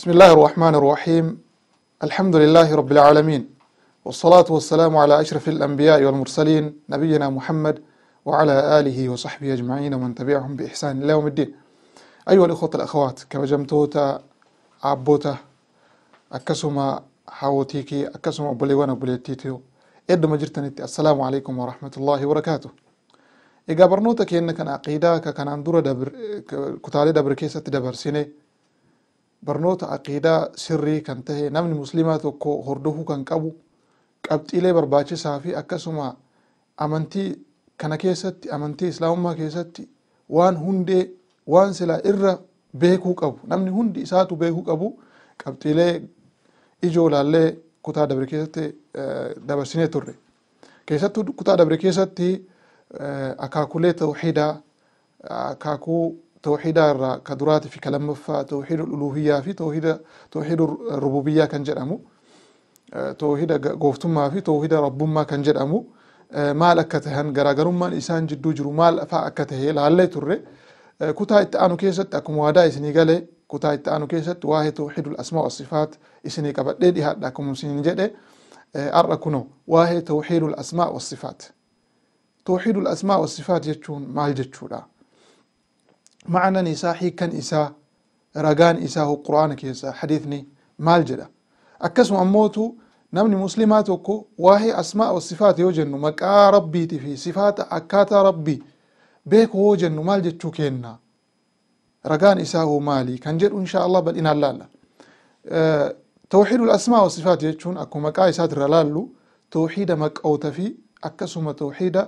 بسم الله الرحمن الرحيم الحمد لله رب العالمين والصلاة والسلام على أشرف الأنبياء والمرسلين نبينا محمد وعلى آله وصحبه أجمعين ومن تبعهم بإحسان الله يوم الدين أيها الإخوة الأخوات كما جمتوتا عبوتا أكسما حاوتيكي أكسما بليوانا بليتيتيو إدو مجرتنتي السلام عليكم ورحمة الله وبركاته إيقا برنوتا كينا أقيداك كان أندورة دبر كتالي دبر كيسة دبر سيني barnoota aqiidaa sirrii kan tahee namni musliimaa tokko hordofuu kan qabu qabxilee barbaachisaa fi akkasuma amantii kana keessatti amantii islaamummaa keessatti waan hundee waan silaa irra beekuu qabu namni hundi isaatu beekuu qabu qabxilee ijoo laallee kutaa dabre keessatti eh, dabarsinee turre keessattuu kutaa dabre keessatti akaakulee eh, tawxiidaa akaakuu توحيد كدرات في كلام فا توحيد الألوهية في توحيد توحيد الربوبية كان جرامو توحيد قوفتما في توحيد ربما كان جرامو maal akka tahan garaagarummaan isaan jidduu jiru maal fa'aa akka tahe ilaallee turre kutaa itti aanu keessatti akkuma waadaa isinii gale kutaa itti aanu keessatti waa'ee tawxiidul asmaa wasifaat isinii qabadhee dhihaadha akkuma isin jedhe har'a kunoo waa'ee tawxiidul asmaa wasifaat tawxiidul asmaa wasifaat jechuun maal jechuudha معنى نساء كان إساء رغان إساء هو قرآن كيسا حديثني مال جدا أكسو أموتو نمني مسلماتوكو واهي أسماء والصفات يوجنو مكا ربي تفي صفات أكاتا ربي بيك هو جنو مال جدا كينا رغان إساء هو مالي كان جد إن شاء الله بل إنا لالا أه توحيد الأسماء والصفات يجون أكو مكا إساء ترلالو توحيد مك أو تفي أكسو توحيد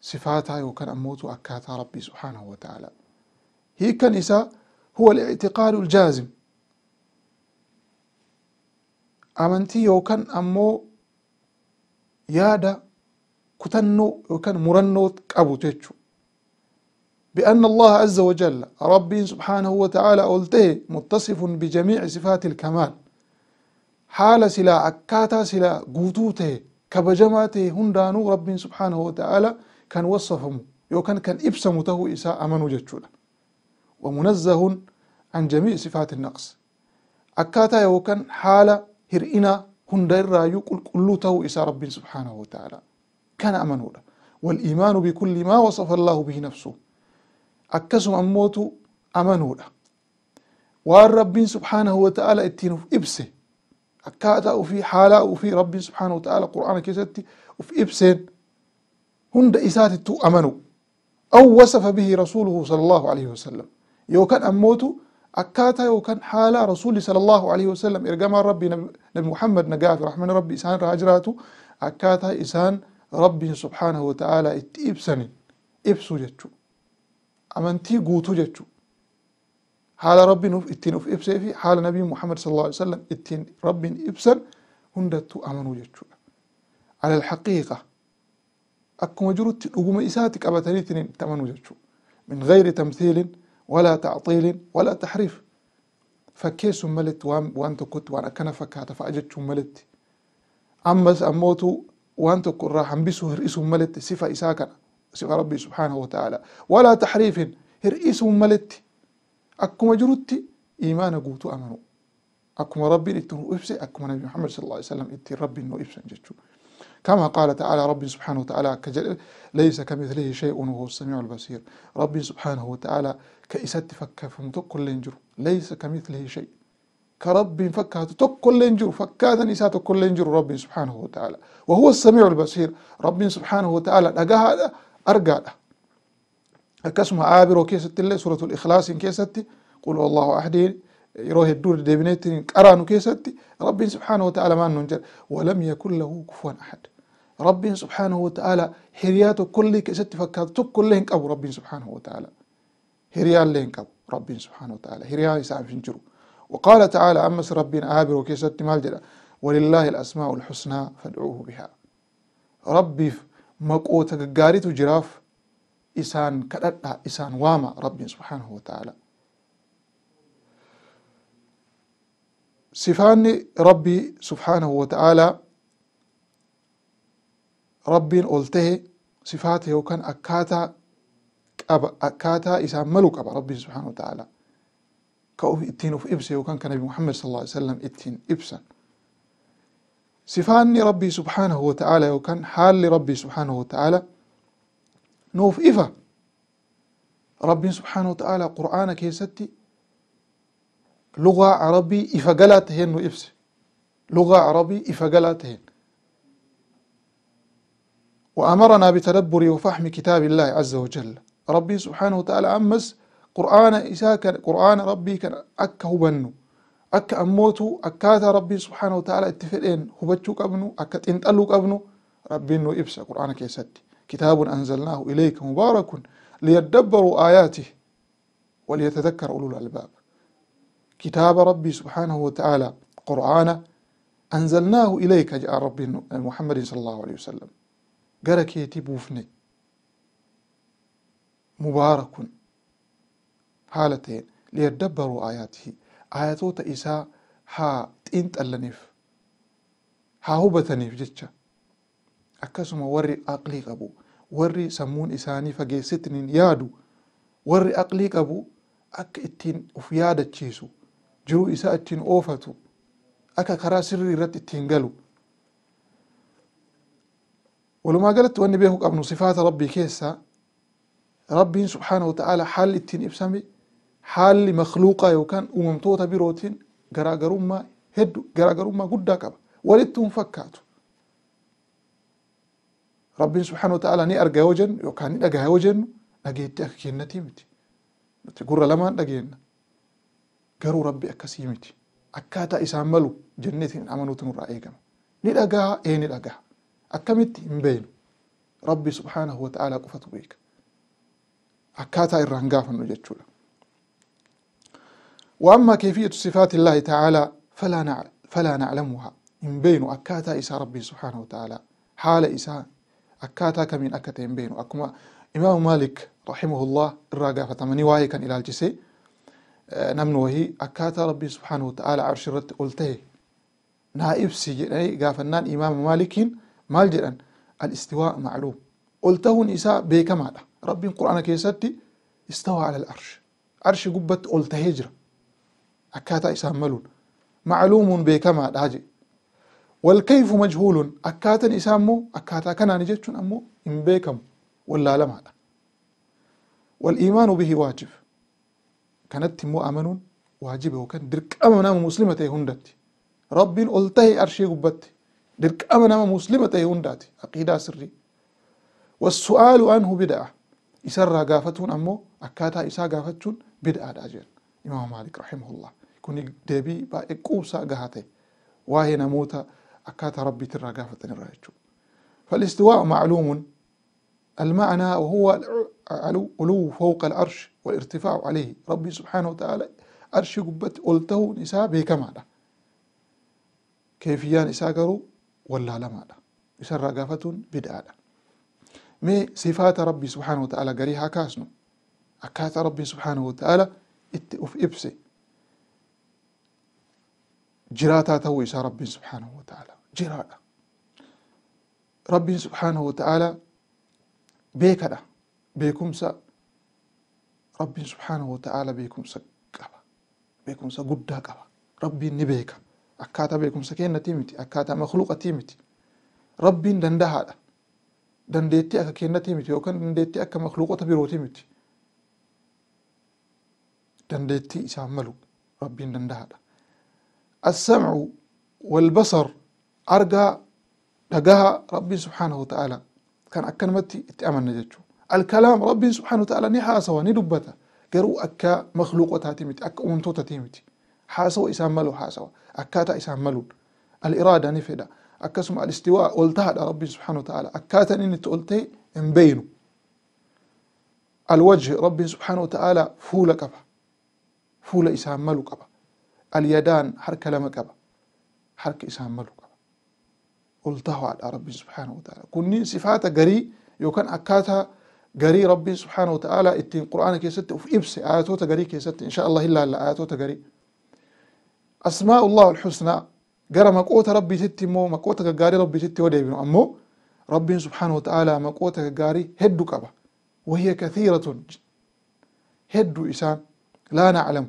صفاتها يوكان أموتو أكاتا ربي سبحانه وتعالى هي كنيسة هو الاعتقاد الجازم أمنتي يو كان أمو يادا كتنو يو كان مرنو qabu تيتشو بأن الله عز وجل ربي سبحانه وتعالى أولته متصف بجميع صفات الكمال حال سلا أكاتا سلا قوتوته كبجماته هندانو ربي سبحانه وتعالى كان وصفهم يو كان كان إبسمته إساء أمنو جتشولا ومنزه عن جميع صفات النقص أكاتا يوكن حالا هرئنا هند يقول كل تو إسا رب سبحانه وتعالى كان أمنولا والإيمان بكل ما وصف الله به نفسه أكسم أموت أمنولا وأن رب سبحانه وتعالى اتين في إبسه أكاتا وفي حالا وفي رب سبحانه وتعالى قرآن كيساتي وفي إبسه هند إساتي أمنوا أو وصف به رسوله صلى الله عليه وسلم يوكان أموتو أكاتا يوكان حالة رسول صلى الله عليه وسلم إرقام ربي نبي محمد نقاف رحمن ربي إسان راجراتو أكاتا إسان ربي سبحانه وتعالى إتيب سنين إبسو جتشو أمنتي قوتو جتشو حال ربي نوف إتين أف إبسي في حال نبي محمد صلى الله عليه وسلم إتين ربي إبسن هندتو أمنو جتشو على الحقيقة أكو مجرد تنقوم إساتك أبا تمنو جتشو من غير تمثيل ولا تعطيل ولا تحريف فكيس ملت وانت كنت وانا كان فكات فأجت ملت أمس أموت وانت كن راح أنبسو هرئيس ملت سفا اساكا سفا ربي سبحانه وتعالى ولا تحريف هرئيس ملت أكما جرت إيمان قوت أمنوا أكما ربي إتنو افسي أكما نبي محمد صلى الله عليه وسلم إتي ربي إنه إبسن جتشو كما قال تعالى ربي سبحانه وتعالى ليس كمثله شيء وهو السميع البصير ربي سبحانه وتعالى كيست فك فمتك ينجر ليس كمثله شيء كرب فكات تك لينجر فكاد نسات كل ينجر ربي سبحانه وتعالى وهو السميع البصير ربي سبحانه وتعالى لقى هذا أرقاله الكسم عابر وكيسة الله سورة الإخلاص كيسة قل الله أحد يروح الدور ديبنيت أرانو كيساتي ربي سبحانه وتعالى ما ننجر ولم يكن له كفوا أحد ربي سبحانه وتعالى هريات كل كست فكات تكل لينك قبو ربي سبحانه وتعالى هريان لين قبو ربي سبحانه وتعالى هريان يسعب شنجرو وقال تعالى أمس ربين آبر وكيست مال ولله الأسماء الحسنى فادعوه بها ربي مقوتا قاريت جراف إسان كدتا إسان واما ربي سبحانه وتعالى سفاني ربي سبحانه وتعالى rabbiin ol tahe sifaata ta'e yookaan akkaataa qaba akkaataa isaan malu qaba rabbiin subhaanahu wa ta'aalaa ka uf ittiin uf ibse yookaan ka nabi muhammad sallallahu alaihi wasallam ittiin ibsan sifaanni rabbii subhaanahu wa ta'aalaa yookaan haalli rabbii subhaanahu wa ta'aalaa nuuf ifa rabbiin subhaanahu wa ta'aalaa qur'aana keessatti lugaa carabii ifa galaa taheen nu ibse lugaa carabii ifa galaa taheen وأمرنا بتدبر وفهم كتاب الله عز وجل ربي سبحانه وتعالى أمس قرآن إساء قرآن ربي كان هو بنو أكا أموتو أكاتا ربي سبحانه وتعالى اتفقين بجوك أبنو أكا تنتألوك أبنو ربي إنه إبسا قرآنك يسد كتاب أنزلناه إليك مبارك ليدبروا آياته وليتذكر أولو الألباب كتاب ربي سبحانه وتعالى قرآن أنزلناه إليك جاء ربي محمد صلى الله عليه وسلم gara keetii buufne kun haala ta'een liyaddabbaruu aayaatii aayatoota isaa haa xiinxallaniif haa hubataniif jecha akkasuma warri aqlii qabu warri sammuun isaanii fageessitiniin yaadu warri aqlii qabu akka ittiin uf yaadachiisu jiruu isaa ittiin oofatu akka karaa sirrii irratti ittiin galu ولما قالت واني بيه ابن صفات ربي كيسا ربي سبحانه وتعالى حال التين ابسامي حال مخلوقة يوكان وممتوطة بروتين غراغرما هدو غراغرما قد داكب ولتهم فكاتو ربي سبحانه وتعالى ني ارجا وجن يوكان ني وجن نجيت اكينتي متي تقول لما نجينا garuu ربي akkasii أكاتا akkaataa isaan malu jenneetiin amanuutu nurraa eegama ni dhagaa akkamitti إن بين ربي سبحانه وتعالى qofatu بيك أكاتا irraa hin gaafannu jechuudha وأما كيفية صفات الله تعالى فلا نعلم فلا نعلمها إن بين أكاتا إسا ربي سبحانه وتعالى حال إسا أكاتا كمين أكتا إن بين أكما إمام مالك رحمه الله الراقة فتمني واي كان إلى الجسي آه، نمن وهي أكاتا ربي سبحانه وتعالى عرش رت قلته نائب سجني قافنان إمام مالك maal jedhan al-istiwaa macluum ol ta'uun isaa beekamaadha rabbiin quraana keessatti istawaa ala al-arsh arshi gubbatti ol tahee jira akkaataa isaan maluun macluumuun beekamaadha jedhe والكيف مجهول أكاتا إسامو أكاتا كان نجتشن أمو إن بيكم ولا لما والإيمان به واجب كانت تمو أمن واجب وكان درك أمنا مسلمة هندت رب ألتهي أرشي قبتي dirqama nama muslima ta'e hundaati aqiidaa sirrii wassu'aalu anhu bida'a isarraa gaafatuun ammoo akkaataa isaa gaafachuun bid'aadha jedhan imaama maalik rahimahullah kun deebii baay'ee quubsaa gahaa ta'e waa'ee namoota akkaataa rabbiitirraa gaafatan irraa jechuudha فالاستواء معلوم المعنى وهو العلو فوق العرش والارتفاع عليه ربي سبحانه وتعالى عرش قبت قلته نساء بكما كيفيان نساء قالوا واللالما لا شر غافة بدعة مي صفات ربي سبحانه وتعالى قريها كاسنو أكات ربي سبحانه وتعالى إت أف إبسي جراتا تويس ربي سبحانه وتعالى جراء ربي سبحانه وتعالى بيكدا بيكم سا ربي سبحانه وتعالى بيكم سا بيكم سا قدا ربي نبيكم akkaataa beekumsa kennatii miti akkaataa makluuqatii miti rabbiin danda'aadha dandeettii akka kennatii miti yookaan dandeettii akka makluuqota birootii miti dandeettii isaan malu rabbiin danda'aadha assamcu walbasar argaa dhagaha rabbiin subhaanahu wata'aalaa kan akkanumatti itti amanna jechuudha alkalaam rabbiin subhaanahu wata'aalaa ni haasawa ni dubbata garuu akka makluuqotaatii miti akka uumamtootatii miti حاسو إسام ملو حاسو أكاتا إسام ملو الإرادة نفدا أكاسم الاستواء ولتها ربي سبحانه وتعالى أكاتا إن تقلتي إن بينو الوجه ربي سبحانه وتعالى فول كبه فول إسام ملو كبا اليدان حرك لما كبا حرك إسام ملو كبا ولتها ربي سبحانه وتعالى كني صفاتا قري يوكن أكاتا قري ربي سبحانه وتعالى إتين قرآن كيسات وفي إبس آياته تقري كيسات إن شاء الله إلا آياته تقري أسماء الله الحسنى قرى مقوت ربي تتمو مقوت غاري ربي تتمو ديبنو أمو ربي سبحانه وتعالى مقوت غاري هدو كبا وهي كثيرة هدو إسان لا نعلم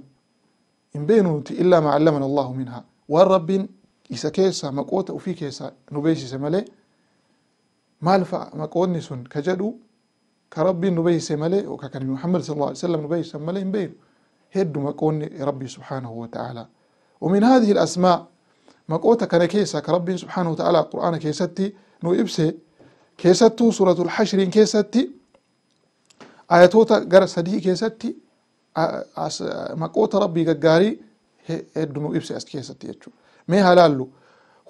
إن بينو إلا ما علمنا الله منها والرب إسا كيسا مقوت وفي كيسا نبيش سمالي ما الفا مقوت نسون كجدو كربي نبيه سمالي وككن محمد صلى الله عليه وسلم نبيه سمالي إن بينو هدو مقوت ربي سبحانه وتعالى ومن هذه الأسماء مقوتا كان كيسا كرب سبحانه وتعالى قرآن كيستي نو إبسي كيستو سورة الحشر كيستي آياتوتا غر سدي كيستي مقوتا ربي غاري هدمو إبسي أس كيستي يتشو مي هلالو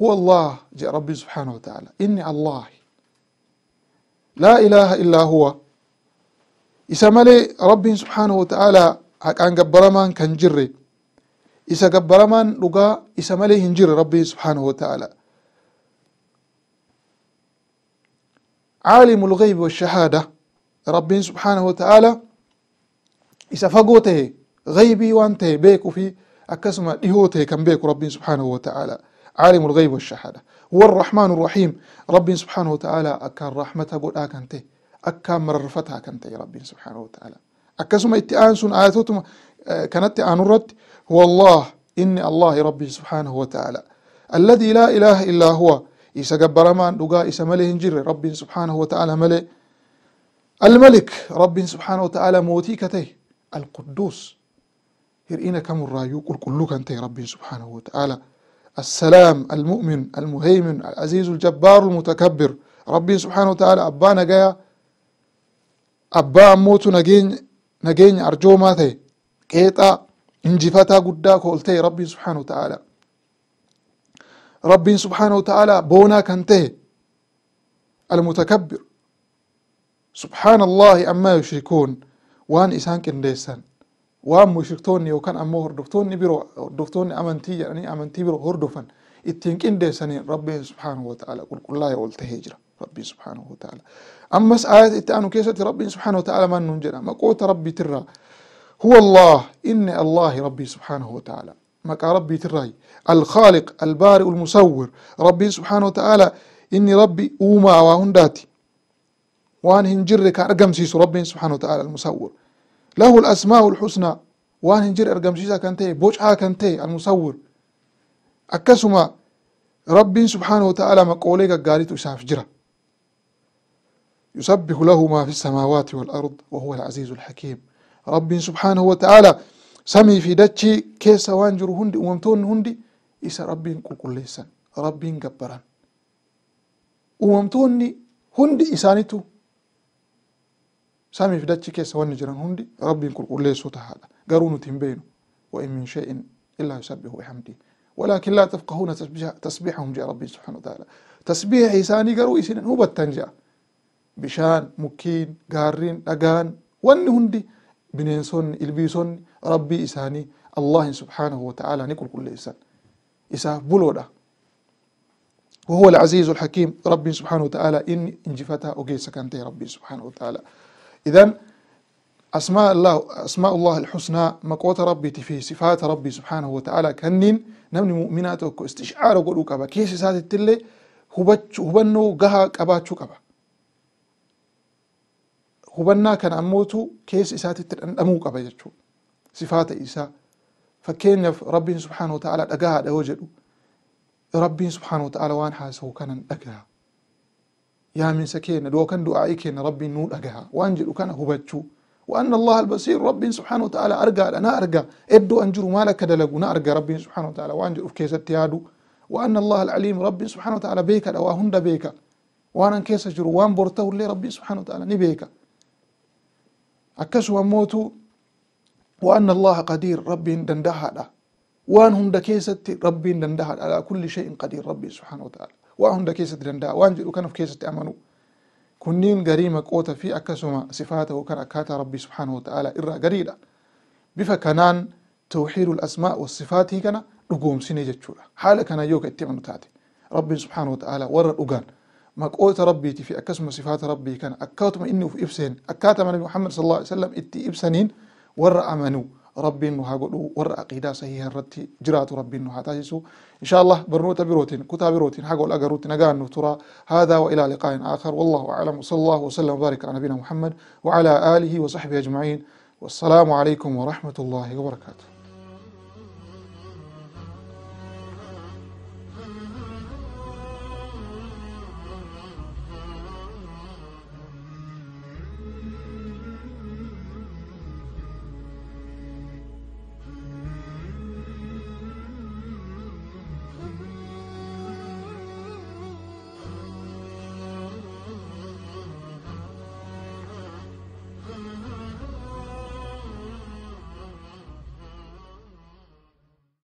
هو الله جاء ربي سبحانه وتعالى إني الله لا إله إلا هو إسمالي ربي سبحانه وتعالى حق أن قبرمان كان جري isa gabbaramaan dhugaa isa malee hin jire rabbiin subxaanahu wataaalaa caalimu lgaybi washahaada rabbiin subxaanahu wata'aalaa isa fagoo tahe gaybii waan tahe beeku fi akkasuma dhihoo tahe kan beeku rabbiin subxaanahu wata'aalaa caalimu lgaybi washahaada huwa arraxmaanu arraxiim rabbiin subxaanahu wata'aalaa akkaan raxmata godhaa kan tahe akkaan mararfataa kan tahe rabbiin subxaanahu wata'aalaa أكسم إتآن سن آياتهم آه، كانت آنورت هو الله إني الله ربي سبحانه وتعالى الذي لا إله إلا هو إيسا قبرمان دقاء إيسا مليه جر ربي سبحانه وتعالى ملي الملك ربي سبحانه وتعالى موتيكته القدوس هرئينا كم الرايو قل كلك أنت ربي سبحانه وتعالى السلام المؤمن المهيمن العزيز الجبار المتكبر ربي سبحانه وتعالى أبانا جاء أبانا موت نجين nageenya arjoomaa ta'e qeexaa injifataa guddaa koolta'e rabbiin subhaanahu ta'aalaa rabbiin subhaanahu ta'aalaa boonaa kan ta'e almutakabbir subhaana allahi ammaa yushrikuun waan isaan qindeessan waan mushriktoonni yookaan ammoo hordoftoonni biroo hordoftoonni amantii jedhanii amantii biroo hordofan اتنكين دي سنين ربي سبحانه وتعالى قل قل الله يقول تهجرة ربي سبحانه وتعالى أما آية اتعانو كيسة ربي سبحانه وتعالى ما ننجنا ما قوت ربي ترى هو الله إن الله ربي سبحانه وتعالى ما ربي ترى الخالق البارئ المصور ربي سبحانه وتعالى إني ربي أوما وهنداتي وان هنجر كارقم سيس ربي سبحانه وتعالى المصور له الأسماء الحسنى وان هنجر ارقم سيسا كانتي بوجعا كانتي المصور akkasuma rabbiin subhaanahu wata'aalaa maqoolee gaggaariitu isaaf jira yusabbihu lahu maa fi samaawaati walard wahuwa alcaziizu alxakiim rabbiin subhaanahu wata'aalaa samii fi dachii keessa waan jiru hundi uumamtoonni hundi isa rabbiin qulqulleessan rabbiin gabbaran uumamtoonni hundi isaanitu samii fi dachi keessa wanni jiran hundi rabbiin qulqulleessuu tahaadha garuu nuti hin beeynu wa in min shay'in illaa yusabbihu bihamdihi ولكن لا تفقهون تسبيحهم جاء ربي سبحانه وتعالى تسبيح إساني قروي إسنان هو بتنجا بشان مكين قارين أقان وان هندي بنينسون إلبيسون ربي إساني الله سبحانه وتعالى نقول كل إسان إسا بلودا وهو العزيز الحكيم ربي سبحانه وتعالى إن انجفتها أجيسك أنت ربي سبحانه وتعالى إذن أسماء الله أسماء الله الحسنى مقوت ربي في صفات ربي سبحانه وتعالى كنين نمني مؤمنات وكو استشعار قلو كبا كيس سات التلي هبنو قها قباتشو كبا هبنا كان أموتو كيس سات التلي أمو كبا جتشو صفات إيسا فكين ربي سبحانه وتعالى أقاها دوجلو ربي سبحانه وتعالى وان حاسه كان أقاها يا من سكين لو كان دعائي كين ربي نور أقاها وانجلو كان هبتشو وأن الله البصير ربي سبحانه وتعالى أرجع أنا أرجع إدو أنجر مالك دلقو أرجع ربي سبحانه وتعالى وأنجر في كيسة تيادو وأن الله العليم ربي سبحانه وتعالى بيك وأهند بيك وأنا كيسة جر وأن برته اللي ربي سبحانه وتعالى نبيك أكسو موتوا وأن الله قدير ربي دندها وأن هند دكيسة ربي دندها على كل شيء قدير ربي سبحانه وتعالى وأن هند دكيسة دندها وأنجر كان في كيسة أمنو كنين غريمة قوتا في أكسوما صفاته كان أكاتا ربي سبحانه وتعالى إرى غريدا بفا توحيد الأسماء والصفات كان رقوم سيني جتشولا حالة كان يوك اتمنو تاتي ربي سبحانه وتعالى ورى الأغان ما قوتا ربي في أكسوما صفات ربي كان أكاتما إني في إبسين أكاتا من محمد صلى الله عليه وسلم إتي إبسنين ورى أمنو ربنا نها قدو ور عقيدة صحيحة رتي جرات ربنا نها إن شاء الله برنوت بروتين كتاب بروتين حقو أجروت نجان ترى هذا وإلى لقاء آخر والله أعلم وصلى الله وسلم وبارك على نبينا محمد وعلى آله وصحبه أجمعين والسلام عليكم ورحمة الله وبركاته